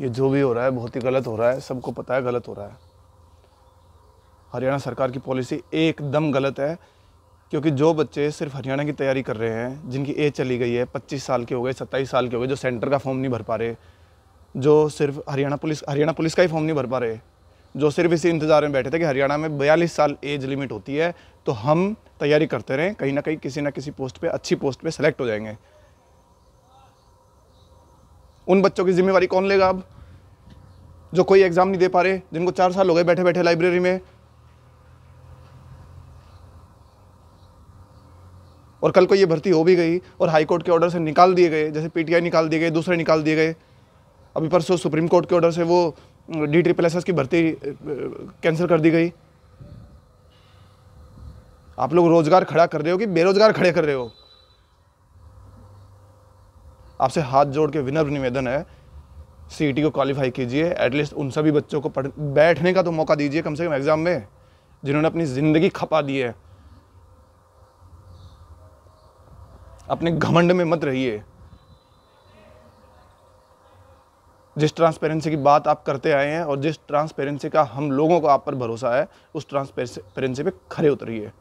ये जो भी हो रहा है बहुत ही गलत हो रहा है सबको पता है गलत हो रहा है हरियाणा सरकार की पॉलिसी एकदम गलत है क्योंकि जो बच्चे सिर्फ हरियाणा की तैयारी कर रहे हैं जिनकी एज चली गई है पच्चीस साल के हो गए सत्ताईस साल के हो गए जो सेंटर का फॉर्म नहीं भर पा रहे जो सिर्फ हरियाणा पुलिस हरियाणा पुलिस का ही फॉर्म नहीं भर पा रहे जो सिर्फ इसी इंतज़ार में बैठे थे कि हरियाणा में बयालीस साल एज लिमिट होती है तो हम तैयारी करते रहें कहीं ना कहीं किसी ना किसी पोस्ट पे अच्छी पोस्ट पे सेलेक्ट हो जाएंगे उन बच्चों की जिम्मेवारी कौन लेगा अब जो कोई एग्ज़ाम नहीं दे पा रहे जिनको चार साल हो गए बैठे बैठे लाइब्रेरी में और कल को ये भर्ती हो भी गई और हाई कोर्ट के ऑर्डर से निकाल दिए गए जैसे पीटीआई निकाल दिए गए दूसरे निकाल दिए गए अभी परसों सुप्रीम कोर्ट के ऑर्डर से वो डी ट्रिपल एस की भर्ती कैंसिल कर दी गई आप लोग रोज़गार खड़ा कर रहे हो कि बेरोज़गार खड़े कर रहे हो आपसे हाथ जोड़ के विनम्र निवेदन है सी को क्वालिफाई कीजिए एटलीस्ट उन सभी बच्चों को बैठने का तो मौका दीजिए कम से कम एग्ज़ाम में जिन्होंने अपनी ज़िंदगी खपा दी है अपने घमंड में मत रहिए जिस ट्रांसपेरेंसी की बात आप करते आए हैं और जिस ट्रांसपेरेंसी का हम लोगों को आप पर भरोसा है उस ट्रांसपेरेंसी पे खड़े उतरिए